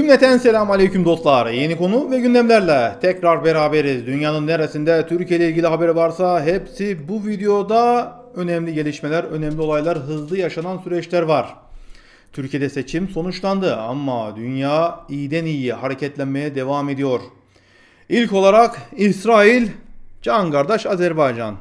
Cümleten selam aleyküm dostlar. Yeni konu ve gündemlerle tekrar beraberiz. Dünyanın neresinde Türkiye ile ilgili haber varsa hepsi bu videoda önemli gelişmeler, önemli olaylar, hızlı yaşanan süreçler var. Türkiye'de seçim sonuçlandı ama dünya iyiden iyi hareketlenmeye devam ediyor. İlk olarak İsrail, can kardeş Azerbaycan.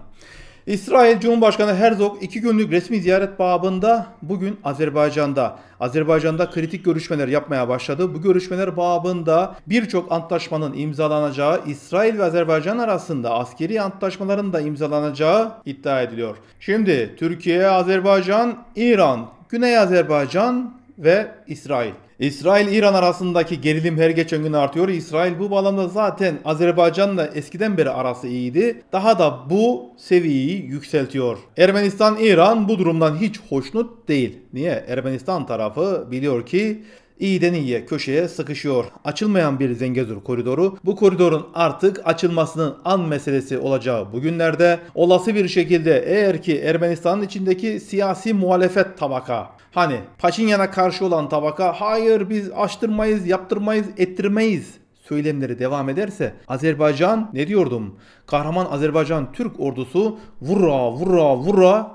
İsrail Cumhurbaşkanı Herzog iki günlük resmi ziyaret babında bugün Azerbaycan'da. Azerbaycan'da kritik görüşmeler yapmaya başladı. Bu görüşmeler babında birçok antlaşmanın imzalanacağı, İsrail ve Azerbaycan arasında askeri antlaşmaların da imzalanacağı iddia ediliyor. Şimdi Türkiye, Azerbaycan, İran, Güney Azerbaycan ve İsrail. İsrail-İran arasındaki gerilim her geçen gün artıyor. İsrail bu bağlamda zaten Azerbaycan'la eskiden beri arası iyiydi. Daha da bu seviyeyi yükseltiyor. Ermenistan-İran bu durumdan hiç hoşnut değil. Niye? Ermenistan tarafı biliyor ki iyiden iyiye köşeye sıkışıyor. Açılmayan bir Zengezur koridoru bu koridorun artık açılmasının an meselesi olacağı bugünlerde olası bir şekilde eğer ki Ermenistan'ın içindeki siyasi muhalefet tabaka hani Paşinyan'a karşı olan tabaka hayır biz açtırmayız, yaptırmayız, ettirmeyiz söylemleri devam ederse Azerbaycan ne diyordum? Kahraman Azerbaycan Türk ordusu vura vura vura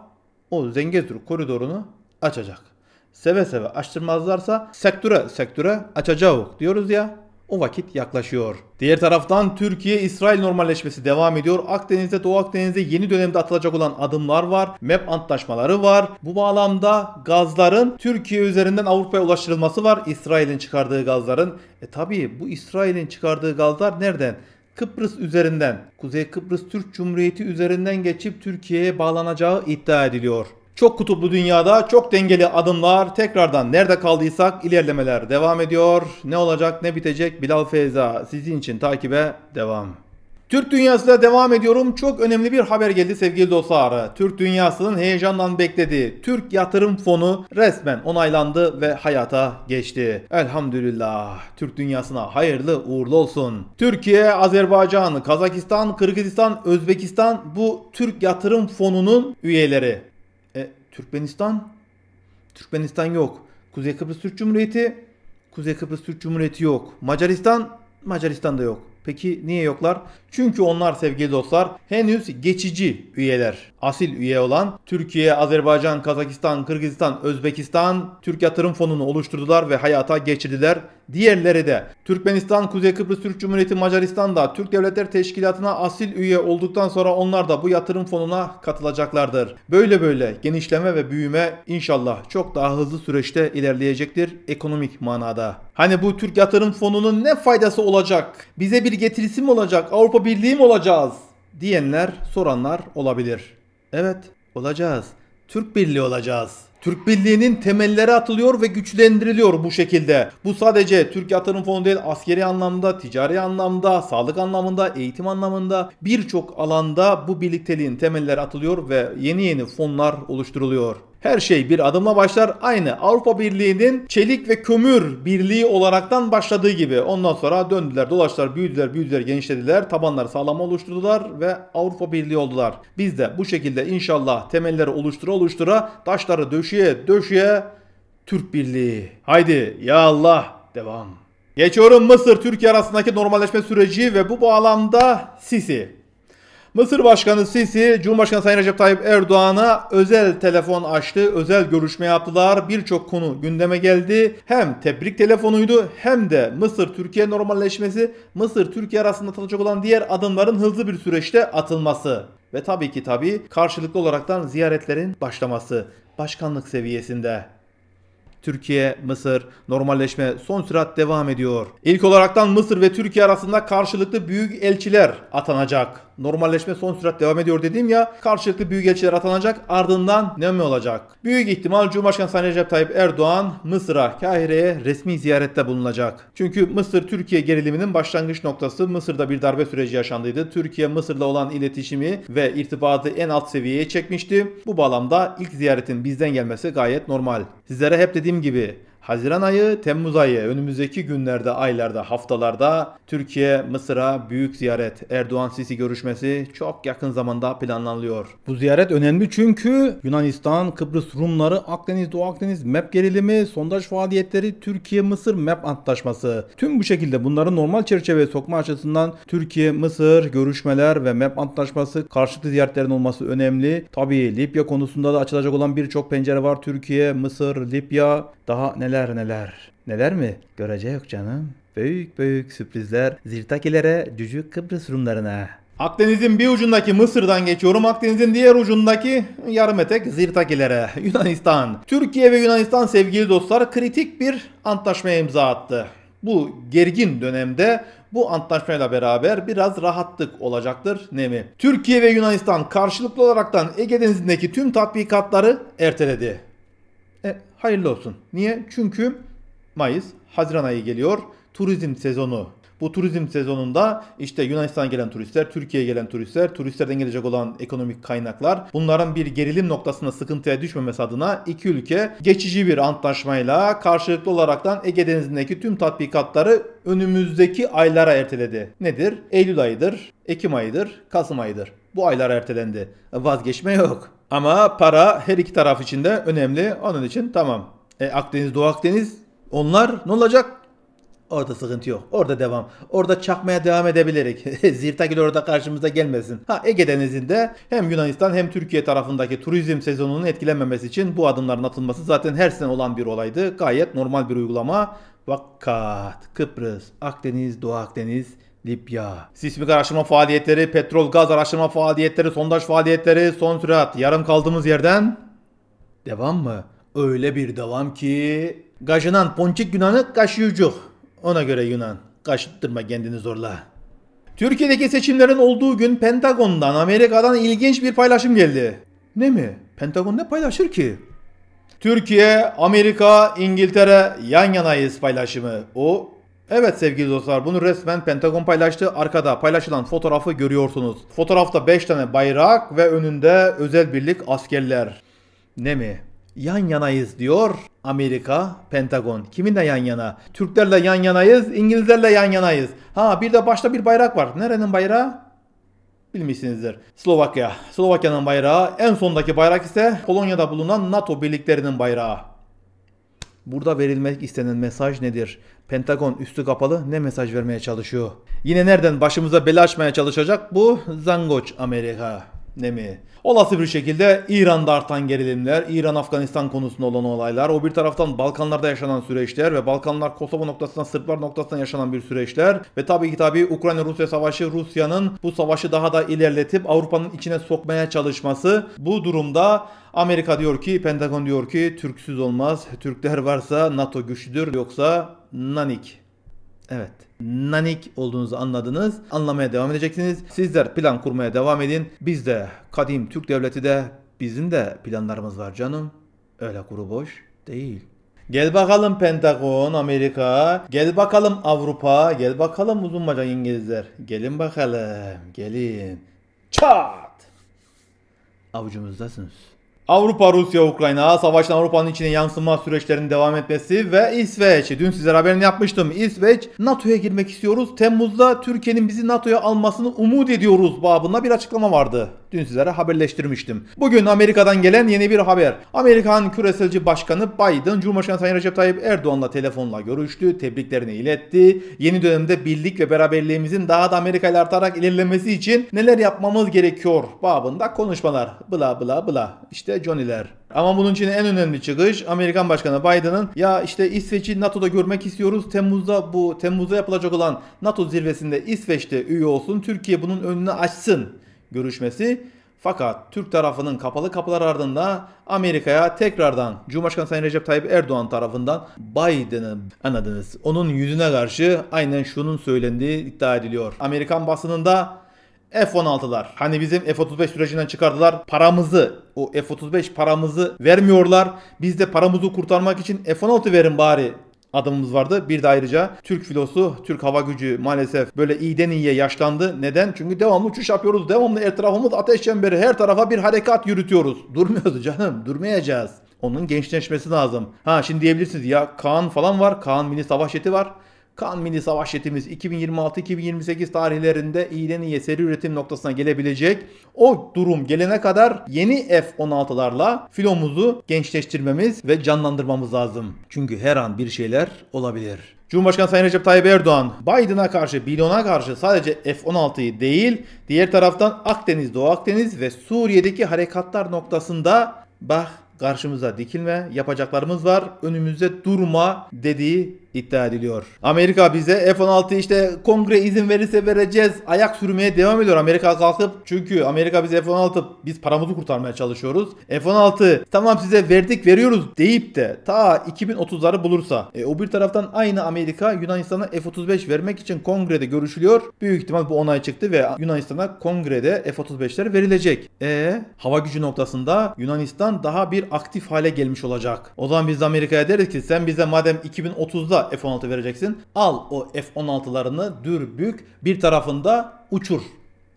o Zengezur koridorunu açacak seve seve açtırmazlarsa sektöre sektöre açacağız diyoruz ya o vakit yaklaşıyor. Diğer taraftan Türkiye-İsrail normalleşmesi devam ediyor. Akdeniz'de Doğu Akdeniz'de yeni dönemde atılacak olan adımlar var. MEP antlaşmaları var. Bu bağlamda gazların Türkiye üzerinden Avrupa'ya ulaştırılması var. İsrail'in çıkardığı gazların. E tabi bu İsrail'in çıkardığı gazlar nereden? Kıbrıs üzerinden, Kuzey Kıbrıs Türk Cumhuriyeti üzerinden geçip Türkiye'ye bağlanacağı iddia ediliyor. Çok kutuplu dünyada çok dengeli adımlar tekrardan nerede kaldıysak ilerlemeler devam ediyor. Ne olacak ne bitecek Bilal Feyza sizin için takibe devam. Türk dünyasıyla devam ediyorum. Çok önemli bir haber geldi sevgili dostlar. Türk dünyasının heyecanla beklediği Türk Yatırım Fonu resmen onaylandı ve hayata geçti. Elhamdülillah. Türk dünyasına hayırlı uğurlu olsun. Türkiye, Azerbaycan, Kazakistan, Kırgızistan, Özbekistan bu Türk Yatırım Fonu'nun üyeleri. Türkmenistan. Türkmenistan yok. Kuzey Kıbrıs Türk Cumhuriyeti. Kuzey Kıbrıs Türk Cumhuriyeti yok. Macaristan. Macaristan da yok. Peki niye yoklar? Çünkü onlar sevgili dostlar henüz geçici üyeler. Asil üye olan Türkiye, Azerbaycan, Kazakistan, Kırgızistan, Özbekistan Türk Yatırım Fonu'nu oluşturdular ve hayata geçirdiler. Diğerleri de Türkmenistan, Kuzey Kıbrıs Türk Cumhuriyeti, Macaristan da Türk devletler Teşkilatı'na asil üye olduktan sonra onlar da bu yatırım fonuna katılacaklardır. Böyle böyle genişleme ve büyüme inşallah çok daha hızlı süreçte ilerleyecektir ekonomik manada. Hani bu Türk yatırım fonunun ne faydası olacak? Bize bir getirisi mi olacak? Avrupa Birliği mi olacağız? Diyenler, soranlar olabilir. Evet, olacağız. Türk Birliği olacağız. Türk Birliği'nin temelleri atılıyor ve güçlendiriliyor bu şekilde. Bu sadece Türk Yatırım Fonu değil askeri anlamda, ticari anlamda, sağlık anlamında, eğitim anlamında birçok alanda bu birlikteliğin temelleri atılıyor ve yeni yeni fonlar oluşturuluyor. Her şey bir adımla başlar. Aynı Avrupa Birliği'nin çelik ve kömür birliği olaraktan başladığı gibi. Ondan sonra döndüler, dolaştılar, büyüdüler, büyüdüler, genişlediler. Tabanları sağlam oluşturdular ve Avrupa Birliği oldular. Biz de bu şekilde inşallah temelleri oluştura oluştura, taşları döşeye döşeye Türk Birliği. Haydi ya Allah devam. Geçiyorum Mısır Türkiye arasındaki normalleşme süreci ve bu bağlamda Sisi Mısır Başkanı Sisi, Cumhurbaşkanı Sayın Recep Tayyip Erdoğan'a özel telefon açtı, özel görüşme yaptılar. Birçok konu gündeme geldi. Hem tebrik telefonuydu hem de Mısır-Türkiye normalleşmesi, Mısır-Türkiye arasında atılacak olan diğer adımların hızlı bir süreçte atılması. Ve tabii ki tabii karşılıklı olaraktan ziyaretlerin başlaması başkanlık seviyesinde. Türkiye, Mısır normalleşme son sürat devam ediyor. İlk olaraktan Mısır ve Türkiye arasında karşılıklı büyük elçiler atanacak. Normalleşme son sürat devam ediyor dediğim ya karşılıklı büyük elçiler atanacak ardından ne mi olacak? Büyük ihtimal Cumhurbaşkanı Sayın Recep Tayyip Erdoğan Mısır'a, Kahire'ye resmi ziyarette bulunacak. Çünkü Mısır-Türkiye geriliminin başlangıç noktası Mısır'da bir darbe süreci yaşandıydı. Türkiye Mısır'la olan iletişimi ve irtibatı en alt seviyeye çekmişti. Bu bağlamda ilk ziyaretin bizden gelmesi gayet normal. Sizlere hep dediğim gibi Haziran ayı, Temmuz ayı önümüzdeki günlerde, aylarda, haftalarda Türkiye, Mısır'a büyük ziyaret, Erdoğan-Sisi görüşmesi çok yakın zamanda planlanıyor. Bu ziyaret önemli çünkü Yunanistan, Kıbrıs Rumları, Akdeniz, Doğu Akdeniz MEP gerilimi, sondaj faaliyetleri, Türkiye-Mısır MEP antlaşması. Tüm bu şekilde bunları normal çerçeveye sokma açısından Türkiye-Mısır görüşmeler ve MEP antlaşması karşılıklı ziyaretlerin olması önemli. Tabii Libya konusunda da açılacak olan birçok pencere var. Türkiye, Mısır, Libya daha neler neler neler. Neler mi? Görece yok canım. Büyük büyük sürprizler Zirtakilere, Cücük Kıbrıs Rumlarına. Akdeniz'in bir ucundaki Mısır'dan geçiyorum. Akdeniz'in diğer ucundaki yarım etek Zirtakilere, Yunanistan. Türkiye ve Yunanistan sevgili dostlar kritik bir antlaşmaya imza attı. Bu gergin dönemde bu antlaşmayla beraber biraz rahatlık olacaktır ne mi? Türkiye ve Yunanistan karşılıklı olaraktan Ege Denizi'ndeki tüm tatbikatları erteledi. E, hayırlı olsun. Niye? Çünkü Mayıs, Haziran ayı geliyor. Turizm sezonu bu turizm sezonunda işte Yunanistan'a gelen turistler, Türkiye'ye gelen turistler, turistlerden gelecek olan ekonomik kaynaklar bunların bir gerilim noktasına sıkıntıya düşmemesi adına iki ülke geçici bir antlaşmayla karşılıklı olaraktan Ege Denizi'ndeki tüm tatbikatları önümüzdeki aylara erteledi. Nedir? Eylül ayıdır, Ekim ayıdır, Kasım ayıdır. Bu aylar ertelendi. Vazgeçme yok. Ama para her iki taraf için de önemli. Onun için tamam. E, Akdeniz, Doğu Akdeniz onlar ne olacak? Orada sıkıntı yok. Orada devam. Orada çakmaya devam edebilirik. Zirtagil orada karşımıza gelmesin. Ha Ege Denizi'nde hem Yunanistan hem Türkiye tarafındaki turizm sezonunun etkilenmemesi için bu adımların atılması zaten her sene olan bir olaydı. Gayet normal bir uygulama. Fakat Kıbrıs, Akdeniz, Doğu Akdeniz, Libya. Sismik araştırma faaliyetleri, petrol gaz araştırma faaliyetleri, sondaj faaliyetleri son sürat. Yarım kaldığımız yerden devam mı? Öyle bir devam ki... Gajınan ponçik Yunan'ı kaşıyucuk. Ona göre Yunan, kaçtırma kendini zorla. Türkiye'deki seçimlerin olduğu gün Pentagon'dan, Amerika'dan ilginç bir paylaşım geldi. Ne mi? Pentagon ne paylaşır ki? Türkiye, Amerika, İngiltere yan yanayız paylaşımı. O Evet sevgili dostlar bunu resmen Pentagon paylaştı. Arkada paylaşılan fotoğrafı görüyorsunuz. Fotoğrafta 5 tane bayrak ve önünde özel birlik askerler. Ne mi? yan yanayız diyor Amerika, Pentagon. Kiminle yan yana? Türklerle yan yanayız, İngilizlerle yan yanayız. Ha bir de başta bir bayrak var. Nerenin bayrağı? bilmişsinizdir. Slovakya. Slovakya'nın bayrağı en sondaki bayrak ise Polonya'da bulunan NATO birliklerinin bayrağı. Burada verilmek istenen mesaj nedir? Pentagon üstü kapalı ne mesaj vermeye çalışıyor? Yine nereden başımıza bela açmaya çalışacak bu zangoç Amerika demeye. Olası bir şekilde İran'da artan gerilimler, İran-Afganistan konusunda olan olaylar, o bir taraftan Balkanlarda yaşanan süreçler ve Balkanlar Kosova noktasından Sırplar noktasından yaşanan bir süreçler ve tabii ki tabii Ukrayna-Rusya savaşı Rusya'nın bu savaşı daha da ilerletip Avrupa'nın içine sokmaya çalışması bu durumda Amerika diyor ki, Pentagon diyor ki Türksüz olmaz. Türkler varsa NATO güçlüdür yoksa nanik. Evet. Nanik olduğunuzu anladınız. Anlamaya devam edeceksiniz. Sizler plan kurmaya devam edin. Biz de kadim Türk devleti de bizim de planlarımız var canım. Öyle kuru boş değil. Gel bakalım Pentagon, Amerika. Gel bakalım Avrupa. Gel bakalım uzun uzunmaca İngilizler. Gelin bakalım. Gelin. Çat! Avucumuzdasınız. Avrupa, Rusya, Ukrayna, savaşın Avrupa'nın içine yansıma süreçlerinin devam etmesi ve İsveç. Dün sizlere haberini yapmıştım. İsveç, NATO'ya girmek istiyoruz. Temmuz'da Türkiye'nin bizi NATO'ya almasını umut ediyoruz babında bir açıklama vardı. Dün sizlere haberleştirmiştim. Bugün Amerika'dan gelen yeni bir haber. Amerikan küreselci başkanı Biden, Cumhurbaşkanı Sayın Recep Tayyip Erdoğan'la telefonla görüştü, tebriklerini iletti. Yeni dönemde birlik ve beraberliğimizin daha da Amerika ile artarak ilerlemesi için neler yapmamız gerekiyor babında konuşmalar. Bla bla bla. İşte Johnny'ler. Ama bunun için en önemli çıkış Amerikan Başkanı Biden'ın ya işte İsveç'i NATO'da görmek istiyoruz. Temmuz'da bu Temmuz'da yapılacak olan NATO zirvesinde İsveç'te üye olsun. Türkiye bunun önünü açsın görüşmesi fakat Türk tarafının kapalı kapılar ardında Amerika'ya tekrardan Cumhurbaşkanı Sayın Recep Tayyip Erdoğan tarafından Biden'ı anladınız. Onun yüzüne karşı aynen şunun söylendiği iddia ediliyor. Amerikan basınında F-16'lar. Hani bizim F-35 sürecinden çıkardılar. Paramızı, o F-35 paramızı vermiyorlar. Biz de paramızı kurtarmak için F-16 verin bari adımımız vardı. Bir de ayrıca Türk filosu, Türk hava gücü maalesef böyle iyiden iyiye yaşlandı. Neden? Çünkü devamlı uçuş yapıyoruz. Devamlı etrafımız ateş çemberi. Her tarafa bir harekat yürütüyoruz. Durmuyoruz canım. Durmayacağız. Onun gençleşmesi lazım. Ha şimdi diyebilirsiniz ya Kaan falan var. Kaan mini savaş jeti var. Kan mini Savaş Jetimiz 2026-2028 tarihlerinde iyiden iyiye seri üretim noktasına gelebilecek. O durum gelene kadar yeni F-16'larla filomuzu gençleştirmemiz ve canlandırmamız lazım. Çünkü her an bir şeyler olabilir. Cumhurbaşkanı Sayın Recep Tayyip Erdoğan Biden'a karşı, Bilon'a karşı sadece F-16'yı değil, diğer taraftan Akdeniz, Doğu Akdeniz ve Suriye'deki harekatlar noktasında bak karşımıza dikilme, yapacaklarımız var, önümüzde durma dediği iddia ediliyor. Amerika bize F-16 işte kongre izin verirse vereceğiz ayak sürmeye devam ediyor Amerika kalkıp çünkü Amerika bize F-16 biz paramızı kurtarmaya çalışıyoruz. F-16 tamam size verdik veriyoruz deyip de ta 2030'ları bulursa e, o bir taraftan aynı Amerika Yunanistan'a F-35 vermek için kongrede görüşülüyor. Büyük ihtimal bu onay çıktı ve Yunanistan'a kongrede F-35'ler verilecek. E hava gücü noktasında Yunanistan daha bir aktif hale gelmiş olacak. O zaman biz Amerika'ya deriz ki sen bize madem 2030'da F-16 vereceksin. Al o F-16'larını dürbük bir tarafında uçur.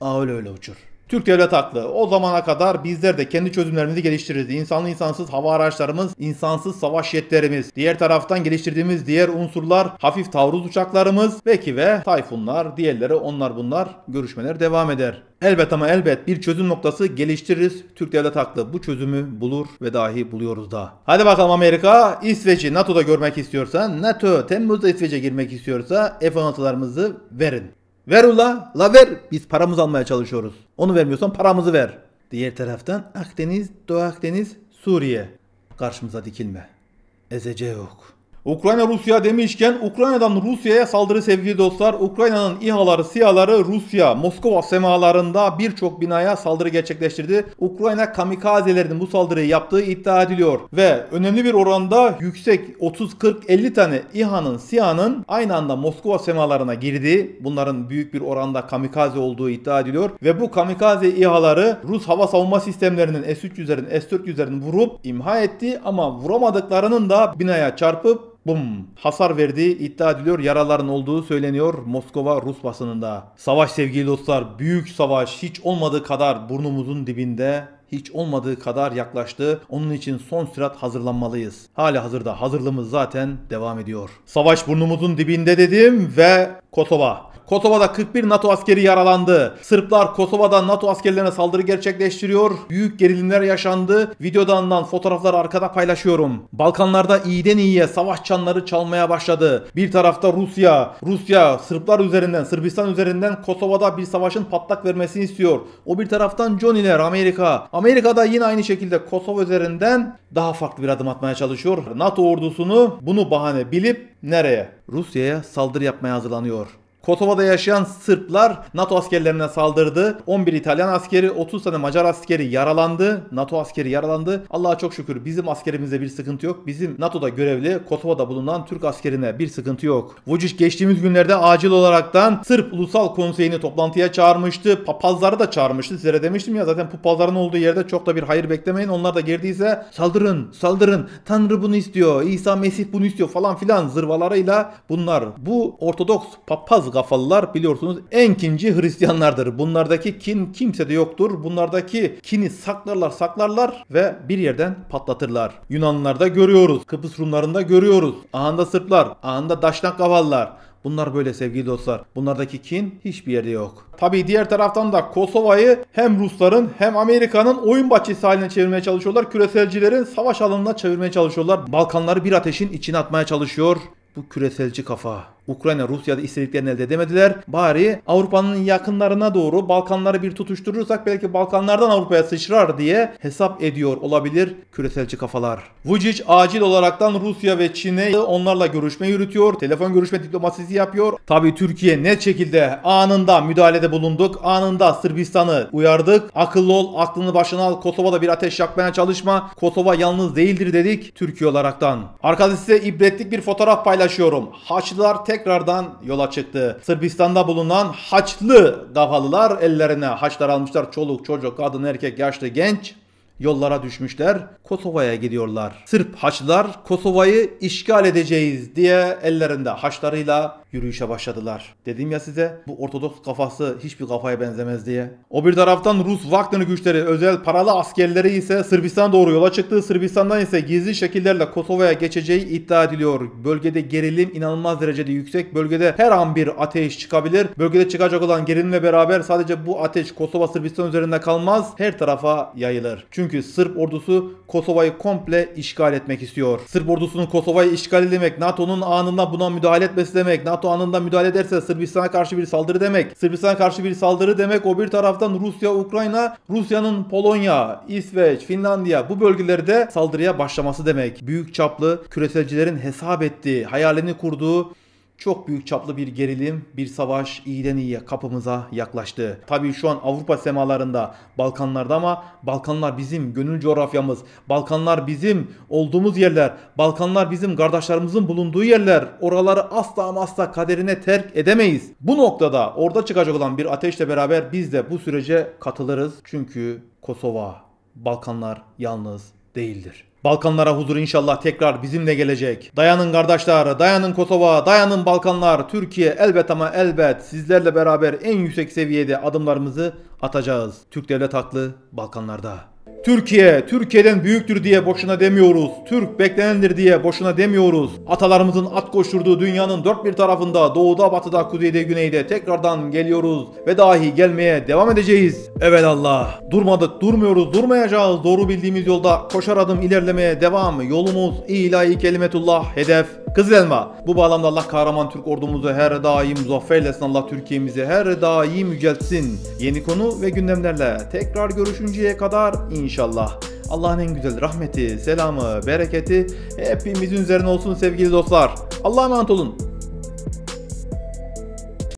Aa öyle öyle uçur. Türk devlet haklı. O zamana kadar bizler de kendi çözümlerimizi geliştiririz. İnsanlı insansız hava araçlarımız, insansız savaş jetlerimiz, diğer taraftan geliştirdiğimiz diğer unsurlar, hafif tavruz uçaklarımız, belki ve tayfunlar, diğerleri onlar bunlar görüşmeler devam eder. Elbet ama elbet bir çözüm noktası geliştiririz. Türk devlet haklı bu çözümü bulur ve dahi buluyoruz da. Hadi bakalım Amerika İsveç'i NATO'da görmek istiyorsan NATO Temmuz'da İsveç'e girmek istiyorsa F-16'larımızı verin. Ver ula, la ver. Biz paramızı almaya çalışıyoruz. Onu vermiyorsan paramızı ver. Diğer taraftan Akdeniz, Doğu Akdeniz, Suriye. Karşımıza dikilme. Ezece yok. Ukrayna Rusya demişken Ukrayna'dan Rusya'ya saldırı sevgili dostlar. Ukrayna'nın İHA'ları, SİHA'ları Rusya, Moskova semalarında birçok binaya saldırı gerçekleştirdi. Ukrayna kamikazelerinin bu saldırıyı yaptığı iddia ediliyor. Ve önemli bir oranda yüksek 30-40-50 tane İHA'nın, SİHA'nın aynı anda Moskova semalarına girdi. Bunların büyük bir oranda kamikaze olduğu iddia ediliyor. Ve bu kamikaze İHA'ları Rus hava savunma sistemlerinin S-300'lerin, S-400'lerin vurup imha etti. Ama vuramadıklarının da binaya çarpıp bum hasar verdiği iddia ediliyor. Yaraların olduğu söyleniyor Moskova Rus basınında. Savaş sevgili dostlar büyük savaş hiç olmadığı kadar burnumuzun dibinde hiç olmadığı kadar yaklaştı. Onun için son sürat hazırlanmalıyız. Hali hazırda hazırlığımız zaten devam ediyor. Savaş burnumuzun dibinde dedim ve Kosova. Kosova'da 41 NATO askeri yaralandı. Sırplar Kosova'da NATO askerlerine saldırı gerçekleştiriyor. Büyük gerilimler yaşandı. Videodan fotoğrafları arkada paylaşıyorum. Balkanlarda iyiden iyiye savaş çanları çalmaya başladı. Bir tarafta Rusya, Rusya Sırplar üzerinden, Sırbistan üzerinden Kosova'da bir savaşın patlak vermesini istiyor. O bir taraftan Johnny'ler Amerika. Amerika da yine aynı şekilde Kosova üzerinden daha farklı bir adım atmaya çalışıyor. NATO ordusunu bunu bahane bilip nereye? Rusya'ya saldırı yapmaya hazırlanıyor. Kosova'da yaşayan Sırplar NATO askerlerine saldırdı. 11 İtalyan askeri, 30 tane Macar askeri yaralandı. NATO askeri yaralandı. Allah'a çok şükür bizim askerimizde bir sıkıntı yok. Bizim NATO'da görevli Kosova'da bulunan Türk askerine bir sıkıntı yok. Vucic geçtiğimiz günlerde acil olaraktan Sırp Ulusal Konseyi'ni toplantıya çağırmıştı. Papazları da çağırmıştı. Size demiştim ya zaten papazların olduğu yerde çok da bir hayır beklemeyin. Onlar da girdiyse saldırın, saldırın. Tanrı bunu istiyor, İsa Mesih bunu istiyor falan filan zırvalarıyla bunlar. Bu Ortodoks papaz namaz gafallar biliyorsunuz kinci Hristiyanlardır. Bunlardaki kin de yoktur. Bunlardaki kini saklarlar saklarlar ve bir yerden patlatırlar. Yunanlarda görüyoruz. Kıbrıs Rumlarında görüyoruz. Ahanda Sırplar, ahanda Daşnak Gavallar. Bunlar böyle sevgili dostlar. Bunlardaki kin hiçbir yerde yok. Tabii diğer taraftan da Kosova'yı hem Rusların hem Amerika'nın oyun bahçesi haline çevirmeye çalışıyorlar. Küreselcilerin savaş alanına çevirmeye çalışıyorlar. Balkanları bir ateşin içine atmaya çalışıyor bu küreselci kafa. Ukrayna Rusya'da istediklerini elde edemediler. Bari Avrupa'nın yakınlarına doğru Balkanları bir tutuşturursak belki Balkanlardan Avrupa'ya sıçrar diye hesap ediyor olabilir küreselci kafalar. Vucic acil olaraktan Rusya ve Çin'e onlarla görüşme yürütüyor. Telefon görüşme diplomasisi yapıyor. Tabii Türkiye net şekilde anında müdahalede bulunduk. Anında Sırbistan'ı uyardık. Akıllı ol, aklını başına al. Kosova'da bir ateş yakmaya çalışma. Kosova yalnız değildir dedik Türkiye olaraktan. Arkadaşlar size ibretlik bir fotoğraf paylaşıyorum. Haçlılar tek tekrardan yola çıktı. Sırbistan'da bulunan Haçlı davalılar ellerine haçlar almışlar. Çoluk, çocuk, kadın, erkek, yaşlı, genç yollara düşmüşler. Kosova'ya gidiyorlar. Sırp Haçlılar Kosova'yı işgal edeceğiz diye ellerinde haçlarıyla yürüyüşe başladılar. Dedim ya size bu ortodoks kafası hiçbir kafaya benzemez diye. O bir taraftan Rus Wagner güçleri özel paralı askerleri ise Sırbistan doğru yola çıktığı Sırbistan'dan ise gizli şekillerle Kosova'ya geçeceği iddia ediliyor. Bölgede gerilim inanılmaz derecede yüksek. Bölgede her an bir ateş çıkabilir. Bölgede çıkacak olan gerilimle beraber sadece bu ateş Kosova Sırbistan üzerinde kalmaz. Her tarafa yayılır. Çünkü çünkü Sırp ordusu Kosova'yı komple işgal etmek istiyor. Sırp ordusunun Kosova'yı işgal demek, NATO'nun anında buna müdahale etmesi demek, NATO anında müdahale ederse Sırbistan'a karşı bir saldırı demek. Sırbistan'a karşı bir saldırı demek o bir taraftan Rusya, Ukrayna, Rusya'nın Polonya, İsveç, Finlandiya bu bölgelerde saldırıya başlaması demek. Büyük çaplı küreselcilerin hesap ettiği, hayalini kurduğu çok büyük çaplı bir gerilim, bir savaş iyiden iyiye kapımıza yaklaştı. Tabii şu an Avrupa semalarında, Balkanlarda ama Balkanlar bizim gönül coğrafyamız. Balkanlar bizim olduğumuz yerler. Balkanlar bizim kardeşlerimizin bulunduğu yerler. Oraları asla ama asla kaderine terk edemeyiz. Bu noktada orada çıkacak olan bir ateşle beraber biz de bu sürece katılırız. Çünkü Kosova, Balkanlar yalnız değildir. Balkanlara huzur inşallah tekrar bizimle gelecek. Dayanın kardeşler, dayanın Kosova, dayanın Balkanlar. Türkiye elbet ama elbet sizlerle beraber en yüksek seviyede adımlarımızı atacağız. Türk devlet haklı Balkanlarda. Türkiye, Türkiye'den büyüktür diye boşuna demiyoruz. Türk beklenendir diye boşuna demiyoruz. Atalarımızın at koşturduğu dünyanın dört bir tarafında, doğuda, batıda, kuzeyde, güneyde tekrardan geliyoruz ve dahi gelmeye devam edeceğiz. Evet Allah. Durmadık, durmuyoruz, durmayacağız. Doğru bildiğimiz yolda koşar adım ilerlemeye devam. Yolumuz ilahi kelimetullah hedef. Kızıl Elma. Bu bağlamda Allah kahraman Türk ordumuzu her daim muzaffer eylesin. Allah Türkiye'mizi her daim yüceltsin. Yeni konu ve gündemlerle tekrar görüşünceye kadar inşallah. Allah'ın en güzel rahmeti, selamı, bereketi hepimizin üzerine olsun sevgili dostlar. Allah'a emanet olun.